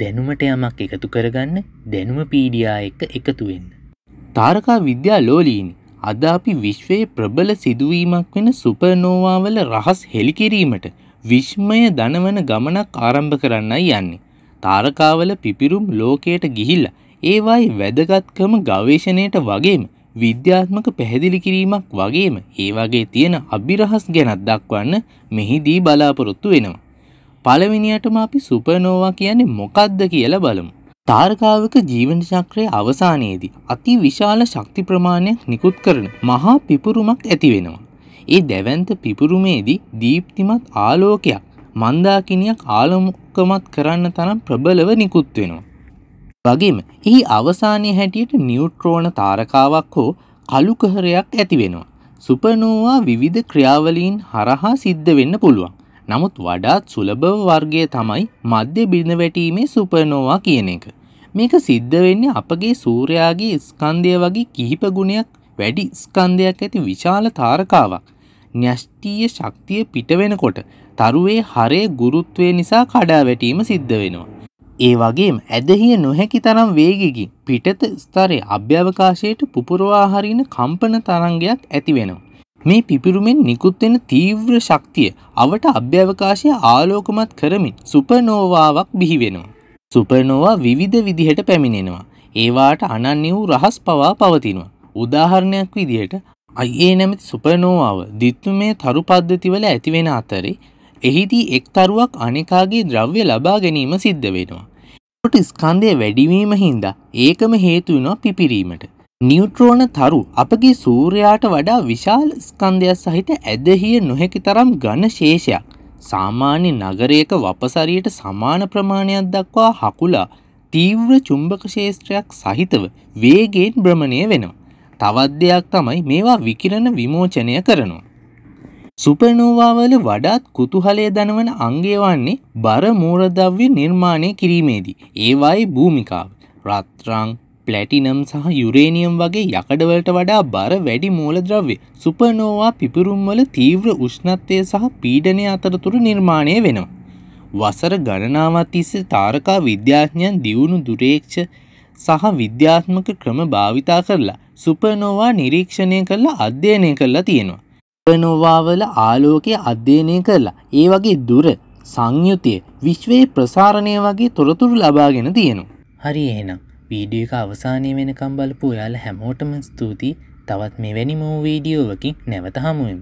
දැනුමට යමක් එකතු කරගන්න දැනුම පීඩියා එක්ක එකතුවෙන්න. තාරකා විද්‍යා ලෝලීනි අද අපි විශ්වයේ ප්‍රබල සිදුවීමක් වෙන සුපනෝවාවල රහස් හෙළිකිරීමට විශ්මය දනවන ගමනක් ආරම්භ කරන්නයි යන්නේ. තාරකාවල පිපිරුම් ලෝකයට ගිහිල්ල ඒවායි වැදගත්කම ගවේශණයට වගේම විද්‍යාත්මක පැහැදිලි කිරීමක් වගේම ඒ වගේ තියෙන අභිරහස් ගැනත් දක්වන්න මෙහිදී බලාපොරොත්තු වෙනවා. පළවෙනියටම අපි සුපනෝවා කියන්නේ මොකක්ද කියලා බලමු. තාරකාවක ජීවන චක්‍රයේ අවසානයේදී අති විශාල ශක්ති ප්‍රමාණයක් නිකුත් කරන මහා පිපුරුමක් ඇති වෙනවා. ඒ දැවැන්ත පිපුරුමේදී දීප්තිමත් ආලෝකයක් මන්දාකිනියක් ආලෝකමත් කරන්න තරම් ප්‍රබලව නිකුත් වෙනවා. වගේම එහි අවසානයේ හැටියට නියුට්‍රෝන තාරකාවක් හෝ කළු කහරයක් ඇති වෙනවා. සුපනෝවා විවිධ ක්‍රියාවලීන් හරහා සිද්ධ වෙන්න පුළුවන්. නමුත් වඩාත් සුලභව වර්ගය තමයි මධ්‍ය බිඳ වැටීමේ සුපර්නෝවා කියන එක. මේක සිද්ධ වෙන්නේ අපගේ සූර්යාගේ ස්කන්ධය වගේ කිහිප ගුණයක් වැඩි ස්කන්ධයක් ඇති විශාල තාරකාවක්. න්‍යෂ්ටීය ශක්තිය පිට වෙනකොට තරුවේ හරේ ගුරුත්වය නිසා කඩා වැටීම සිද්ධ වෙනවා. ඒ වගේම ඇදහිය නොහැකි තරම් වේගකින් පිටත ස්තරේ අභ්‍යවකාශයට පුපුරවා හරින කම්පන තරංගයක් ඇති වෙනවා. මේ පිපිරුමෙන් නිකුත් වෙන තීව්‍ර ශක්තිය අවට අභ්‍යවකාශය ආලෝකමත් කරමින් සුපනෝවාවක් බිහි වෙනවා. සුපනෝවා විවිධ විදිහට පැමිණෙනවා. ඒවාට අනන්‍ය වූ රහස් පවා පවතිනවා. උදාහරණයක් විදිහට අයිඒ නැමති සුපනෝවාව දිත්තුමේ තරු පද්ධතිවල ඇතිවෙන අතරේ එහිදී එක් තරුවක් අනෙකාගේ ද්‍රව්‍ය ලබා ගැනීම සිද්ධ වෙනවා. ට ස්කන්දය වැඩිවීම හින්දා ඒකම හේතුවෙනවා පිපිරීමට නිියුට්‍රෝන තරු අපගේ සූර්යාට වඩා විශාල ස්කන්ධයක් සහිත ඇදහිය නොහැකි තරම් ඝන ශේෂයක්. සාමාන්‍ය නගරයක වපසරියට සමාන ප්‍රමාණයක් දක්වා හකුලා තීව්‍ර චුම්බක ශේෂ්ත්‍රයක් සහිතව වේගයෙන් භ්‍රමණය වෙනවා. තවත් දෙයක් තමයි මේවා විකිරණ විමෝචනය කරනවා. සුපර්නෝවාවල වඩාත් කුතුහලය දනවන අංගය වන්නේ බර මූලද්‍රව්‍ය නිර්මාණය කිරීමේදී ඒවායේ භූමිකාව රත්රන් ප්ලැටිනම් සහ යුරේනියම් වගේ යකඩවලට වඩා බර වැඩි මූලද්‍රව්‍ය සුපනෝවා පිපිරුම්වල තීව්‍ර උෂ්ණත්වය සහ පීඩනය අතරතුර නිර්මාණය වෙනවා. වසර ගණනාවක් තිස්සේ තාරකා විද්‍යාඥයන් දියුණු දුරේක්ෂ සහ විද්‍යාත්මක ක්‍රම භාවිතා කරලා සුපනෝවා නිරීක්ෂණය කරලා අධ්‍යයනය කරලා තියෙනවා. සුපනෝවාවල ආලෝකය අධ්‍යයනය කරලා ඒ වගේ දුර සංයුතිය විශ්වයේ ප්‍රසාරණය වගේ තොරතුරු ලබාගෙන තියෙනවා. හරි එහෙනම් වීඩිය එක අවසානය වෙනකම් බලපු ඔයාල හැමෝටම ස්තුතියි තවත් මෙවැනි මූ වීඩියෝවකින් නැවත හමුවම්